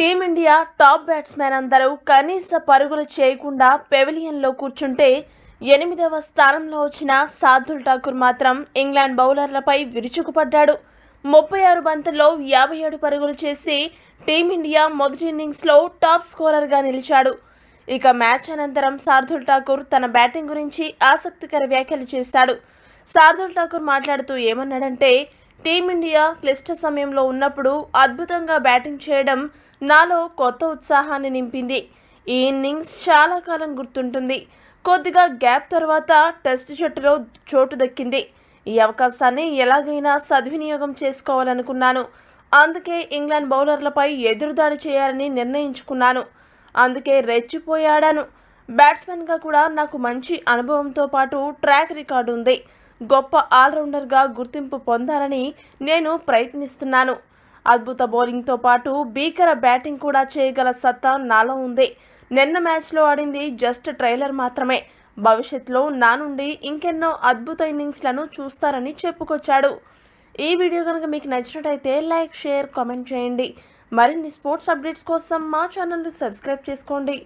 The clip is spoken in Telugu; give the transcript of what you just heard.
టీమిండియా టాప్ బ్యాట్స్మెన్ అందరూ కనీస పరుగులు చేయకుండా పెవిలియన్లో కూర్చుంటే ఎనిమిదవ స్థానంలో వచ్చిన సాధుల్ ఠాకూర్ మాత్రం ఇంగ్లాండ్ బౌలర్లపై విరుచుకుపడ్డాడు ముప్పై ఆరు బంతుల్లో యాభై ఏడు పరుగులు చేసి టీమిండియా మొదటి ఇన్నింగ్స్లో టాప్ స్కోరర్గా నిలిచాడు ఇక మ్యాచ్ అనంతరం సార్దుల్ ఠాకూర్ తన బ్యాటింగ్ గురించి ఆసక్తికర వ్యాఖ్యలు చేశాడు సార్దుల్ ఠాకూర్ మాట్లాడుతూ ఏమన్నాడంటే టీమిండియా క్లిష్ట సమయంలో ఉన్నప్పుడు అద్భుతంగా బ్యాటింగ్ చేయడం నాలో కొత్త ఉత్సాహాన్ని నింపింది ఈ ఇన్నింగ్స్ చాలా కాలం గుర్తుంటుంది కొద్దిగా గ్యాప్ తర్వాత టెస్ట్ జట్టులో చోటు దక్కింది ఈ అవకాశాన్ని ఎలాగైనా సద్వినియోగం చేసుకోవాలనుకున్నాను అందుకే ఇంగ్లాండ్ బౌలర్లపై ఎదురుదాడి చేయాలని నిర్ణయించుకున్నాను అందుకే రెచ్చిపోయాడాను బ్యాట్స్మెన్గా కూడా నాకు మంచి అనుభవంతో పాటు ట్రాక్ రికార్డు ఉంది గొప్ప ఆల్రౌండర్గా గుర్తింపు పొందాలని నేను ప్రయత్నిస్తున్నాను అద్భుత బౌలింగ్తో పాటు భీకర బ్యాటింగ్ కూడా చేయగల సత్తా నాలో ఉంది నిన్న మ్యాచ్లో ఆడింది జస్ట్ ట్రైలర్ మాత్రమే భవిష్యత్తులో నా నుండి ఇంకెన్నో అద్భుత ఇన్నింగ్స్లను చూస్తారని చెప్పుకొచ్చాడు ఈ వీడియో కనుక మీకు నచ్చినట్టయితే లైక్ షేర్ కామెంట్ చేయండి మరిన్ని స్పోర్ట్స్ అప్డేట్స్ కోసం మా ఛానల్ను సబ్స్క్రైబ్ చేసుకోండి